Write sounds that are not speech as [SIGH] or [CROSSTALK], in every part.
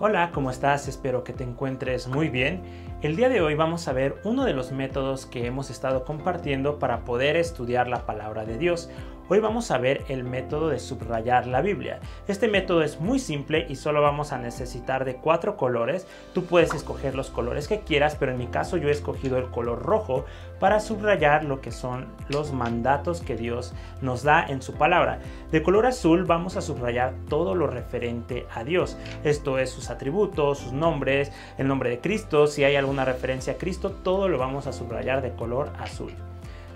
Hola, ¿cómo estás? Espero que te encuentres muy bien. El día de hoy vamos a ver uno de los métodos que hemos estado compartiendo para poder estudiar la palabra de Dios, Hoy vamos a ver el método de subrayar la Biblia. Este método es muy simple y solo vamos a necesitar de cuatro colores. Tú puedes escoger los colores que quieras, pero en mi caso yo he escogido el color rojo para subrayar lo que son los mandatos que Dios nos da en su palabra. De color azul vamos a subrayar todo lo referente a Dios. Esto es sus atributos, sus nombres, el nombre de Cristo, si hay alguna referencia a Cristo, todo lo vamos a subrayar de color azul.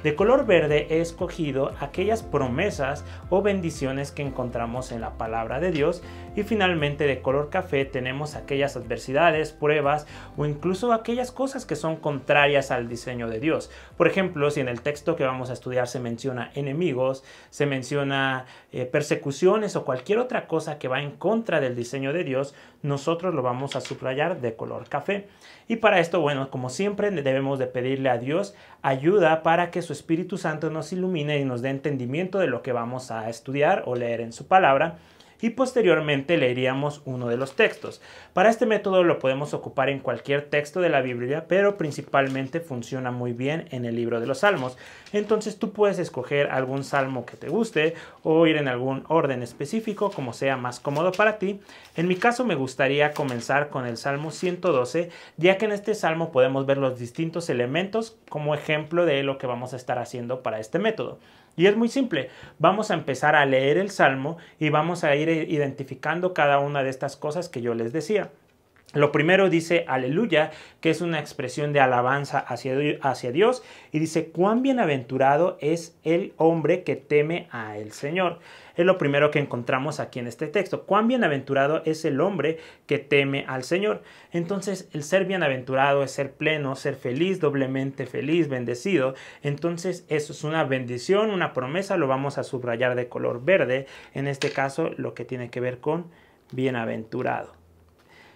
De color verde he escogido aquellas promesas o bendiciones que encontramos en la palabra de Dios y finalmente de color café tenemos aquellas adversidades, pruebas o incluso aquellas cosas que son contrarias al diseño de Dios. Por ejemplo, si en el texto que vamos a estudiar se menciona enemigos, se menciona eh, persecuciones o cualquier otra cosa que va en contra del diseño de Dios, nosotros lo vamos a subrayar de color café. Y para esto, bueno, como siempre debemos de pedirle a Dios ayuda para que su Espíritu Santo nos ilumine y nos dé entendimiento de lo que vamos a estudiar o leer en su palabra y posteriormente leeríamos uno de los textos. Para este método lo podemos ocupar en cualquier texto de la Biblia, pero principalmente funciona muy bien en el libro de los salmos. Entonces tú puedes escoger algún salmo que te guste o ir en algún orden específico como sea más cómodo para ti. En mi caso me gustaría comenzar con el Salmo 112, ya que en este salmo podemos ver los distintos elementos como ejemplo de lo que vamos a estar haciendo para este método. Y es muy simple. Vamos a empezar a leer el Salmo y vamos a ir identificando cada una de estas cosas que yo les decía. Lo primero dice aleluya, que es una expresión de alabanza hacia, hacia, Dios, y dice cuán bienaventurado es el hombre que teme a el Señor. Es lo primero que encontramos aquí en este texto. Cuán bienaventurado es el hombre que teme al Señor. Entonces, el ser bienaventurado es ser pleno, ser feliz, doblemente feliz, bendecido. Entonces, eso es una bendición, una promesa, lo vamos a subrayar de color verde, en este caso lo que tiene que ver con bienaventurado.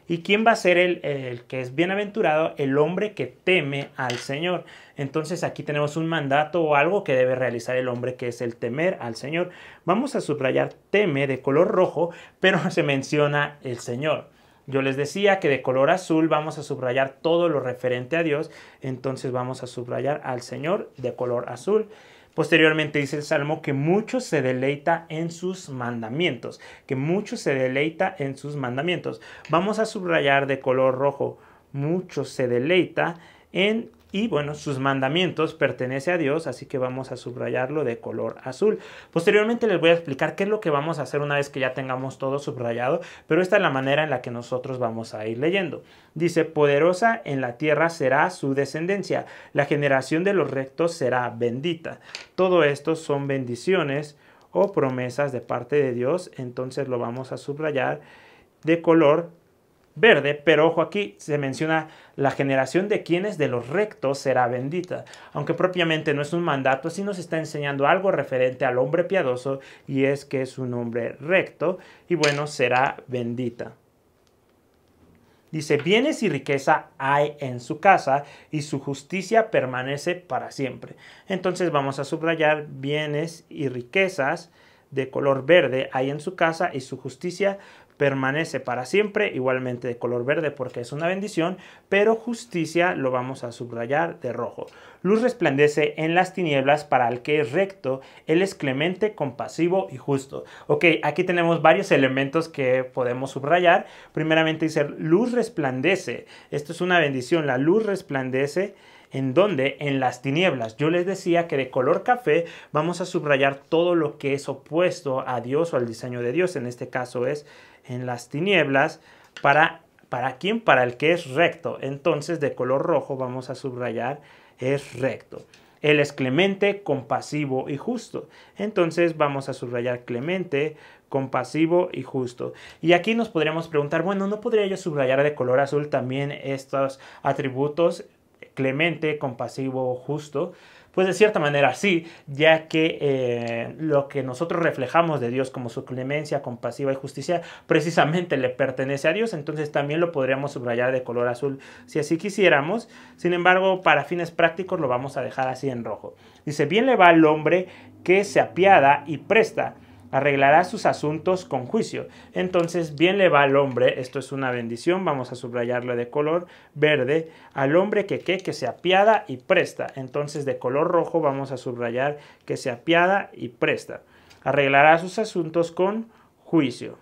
¿Y quién va a ser el, que es bienaventurado? El hombre que teme al Señor. Entonces aquí tenemos un mandato o algo que debe realizar el hombre que es el temer al Señor. Vamos a subrayar teme de color rojo, pero [LAUGHS] se menciona el Señor. Yo les decía que de color azul vamos a subrayar todo lo referente a Dios, entonces vamos a subrayar al Señor de color azul. Posteriormente dice el Salmo que mucho se deleita en sus mandamientos, que mucho se deleita en sus mandamientos. Vamos a subrayar de color rojo, mucho se deleita en y bueno, sus mandamientos pertenece a Dios, así que vamos a subrayarlo de color azul. Posteriormente les voy a explicar qué es lo que vamos a hacer una vez que ya tengamos todo subrayado, pero esta es la manera en la que nosotros vamos a ir leyendo. Dice, poderosa en la tierra será su descendencia, la generación de los rectos será bendita. Todo esto son bendiciones o promesas de parte de Dios, entonces lo vamos a subrayar de color verde, pero ojo aquí, se menciona la generación de quienes de los rectos será bendita. Aunque propiamente no es un mandato, sino nos está enseñando algo referente al hombre piadoso y es que es un hombre recto y bueno, será bendita. Dice, bienes y riqueza hay en su casa y su justicia permanece para siempre. Entonces vamos a subrayar bienes y riquezas de color verde hay en su casa y su justicia permanece para siempre, igualmente de color verde porque es una bendición, pero justicia lo vamos a subrayar de rojo. Luz resplandece en las tinieblas para el que es recto, él es clemente, compasivo y justo. Ok, aquí tenemos varios elementos que podemos subrayar. Primeramente dice, luz resplandece. Esto es una bendición, la luz resplandece en donde en las tinieblas yo les decía que de color café vamos a subrayar todo lo que es opuesto a Dios o al diseño de Dios, en este caso es en las tinieblas, para, para quién, para el que es recto. Entonces de color rojo vamos a subrayar es recto. Él es clemente, compasivo y justo. Entonces vamos a subrayar clemente, compasivo y justo. Y aquí nos podríamos preguntar, bueno, ¿no podría yo subrayar de color azul también estos atributos clemente, compasivo, justo? Pues de cierta manera sí, ya que eh, lo que nosotros reflejamos de Dios como su clemencia, compasiva y justicia, precisamente le pertenece a Dios, entonces también lo podríamos subrayar de color azul si así quisiéramos, sin embargo, para fines prácticos lo vamos a dejar así en rojo. Dice, bien le va al hombre que se apiada y presta arreglará sus asuntos con juicio. Entonces, bien le va al hombre, esto es una bendición, vamos a subrayarlo de color verde, al hombre que que, que se apiada y presta. Entonces, de color rojo vamos a subrayar que se apiada y presta. Arreglará sus asuntos con juicio.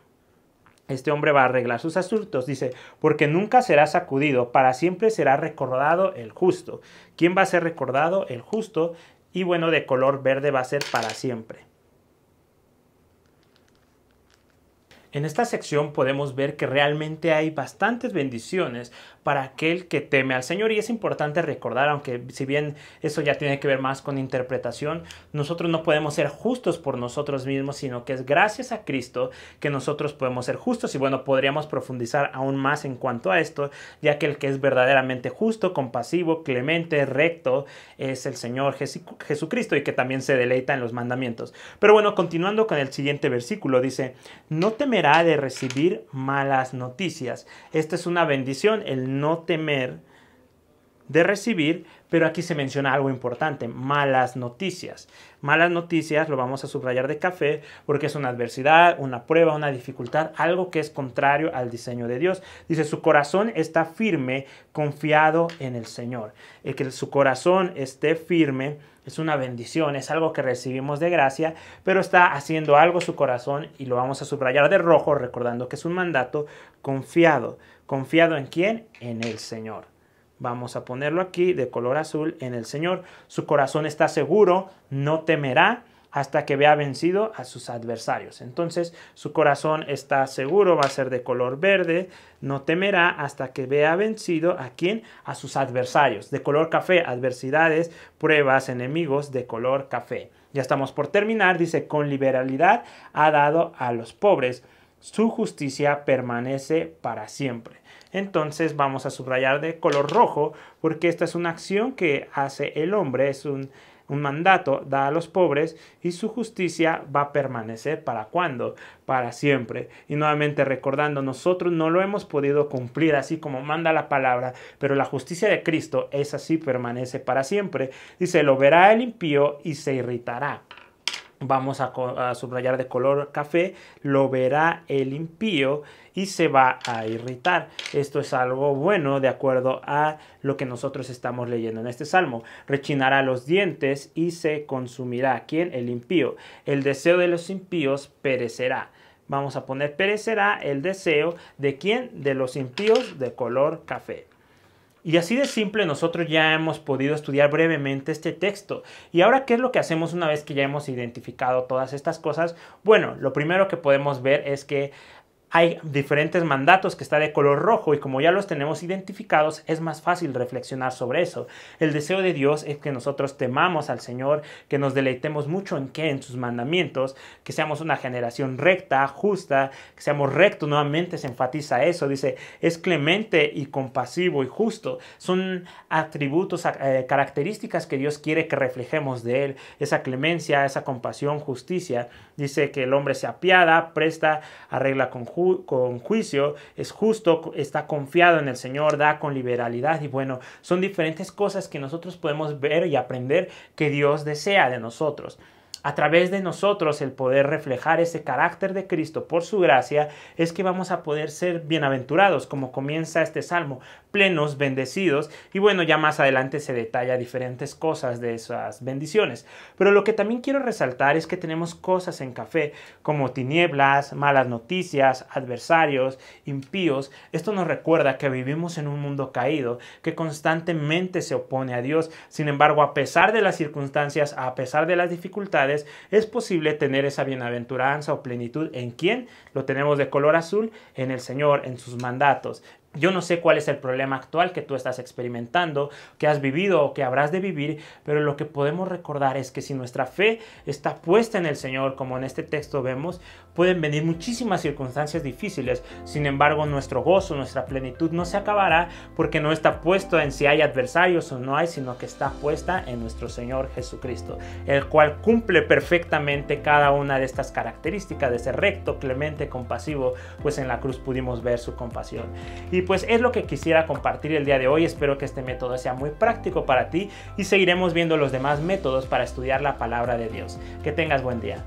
Este hombre va a arreglar sus asuntos, dice, porque nunca será sacudido, para siempre será recordado el justo. ¿Quién va a ser recordado? El justo. Y bueno, de color verde va a ser para siempre. En esta sección podemos ver que realmente hay bastantes bendiciones para aquel que teme al Señor y es importante recordar, aunque si bien eso ya tiene que ver más con interpretación, nosotros no podemos ser justos por nosotros mismos, sino que es gracias a Cristo que nosotros podemos ser justos y bueno, podríamos profundizar aún más en cuanto a esto, ya que el que es verdaderamente justo, compasivo, clemente, recto, es el Señor Jesucristo y que también se deleita en los mandamientos. Pero bueno, continuando con el siguiente versículo, dice, no temer de recibir malas noticias. Esta es una bendición, el no temer de recibir, pero aquí se menciona algo importante, malas noticias. Malas noticias lo vamos a subrayar de café porque es una adversidad, una prueba, una dificultad, algo que es contrario al diseño de Dios. Dice, su corazón está firme, confiado en el Señor. El que su corazón esté firme es una bendición, es algo que recibimos de gracia, pero está haciendo algo su corazón y lo vamos a subrayar de rojo recordando que es un mandato confiado. ¿Confiado en quién? En el Señor. Vamos a ponerlo aquí de color azul en el Señor. Su corazón está seguro, no temerá hasta que vea vencido a sus adversarios. Entonces su corazón está seguro, va a ser de color verde, no temerá hasta que vea vencido a quién, a sus adversarios, de color café, adversidades, pruebas, enemigos de color café. Ya estamos por terminar, dice, con liberalidad ha dado a los pobres, su justicia permanece para siempre. Entonces vamos a subrayar de color rojo porque esta es una acción que hace el hombre, es un un mandato da a los pobres y su justicia va a permanecer para cuándo? Para siempre. Y nuevamente recordando, nosotros no lo hemos podido cumplir así como manda la palabra, pero la justicia de Cristo es así, permanece para siempre. y se lo verá el impío y se irritará vamos a, subrayar de color café, lo verá el impío y se va a irritar. Esto es algo bueno de acuerdo a lo que nosotros estamos leyendo en este salmo. Rechinará los dientes y se consumirá. ¿Quién? El impío. El deseo de los impíos perecerá. Vamos a poner perecerá el deseo de quién? De los impíos de color café. Y así de simple nosotros ya hemos podido estudiar brevemente este texto. ¿Y ahora qué es lo que hacemos una vez que ya hemos identificado todas estas cosas? Bueno, lo primero que podemos ver es que hay diferentes mandatos que está de color rojo y como ya los tenemos identificados es más fácil reflexionar sobre eso. El deseo de Dios es que nosotros temamos al Señor, que nos deleitemos mucho en qué, en sus mandamientos, que seamos una generación recta, justa, que seamos rectos, nuevamente se enfatiza eso, dice, es clemente y compasivo y justo. Son atributos, eh, características que Dios quiere que reflejemos de Él, esa clemencia, esa compasión, justicia. Dice que el hombre se apiada, presta, arregla con con juicio, es justo, está confiado en el Señor, da con liberalidad y bueno, son diferentes cosas que nosotros podemos ver y aprender que Dios desea de nosotros a través de nosotros el poder reflejar ese carácter de Cristo por su gracia, es que vamos a poder ser bienaventurados, como comienza este salmo, plenos, bendecidos, y bueno, ya más adelante se detalla diferentes cosas de esas bendiciones. Pero lo que también quiero resaltar es que tenemos cosas en café, como tinieblas, malas noticias, adversarios, impíos. Esto nos recuerda que vivimos en un mundo caído, que constantemente se opone a Dios. Sin embargo, a pesar de las circunstancias, a pesar de las dificultades, es posible tener esa bienaventuranza o plenitud en quien lo tenemos de color azul, en el Señor, en sus mandatos. Yo no sé cuál es el problema actual que tú estás experimentando, que has vivido o que habrás de vivir, pero lo que podemos recordar es que si nuestra fe está puesta en el Señor, como en este texto vemos, pueden venir muchísimas circunstancias difíciles. Sin embargo, nuestro gozo, nuestra plenitud no se acabará porque no está puesto en si hay adversarios o no hay, sino que está puesta en nuestro Señor Jesucristo, el cual cumple perfectamente cada una de estas características de ser recto, clemente, compasivo, pues en la cruz pudimos ver su compasión. Y pues es lo que quisiera compartir el día de hoy. Espero que este método sea muy práctico para ti y seguiremos viendo los demás métodos para estudiar la palabra de Dios. Que tengas buen día.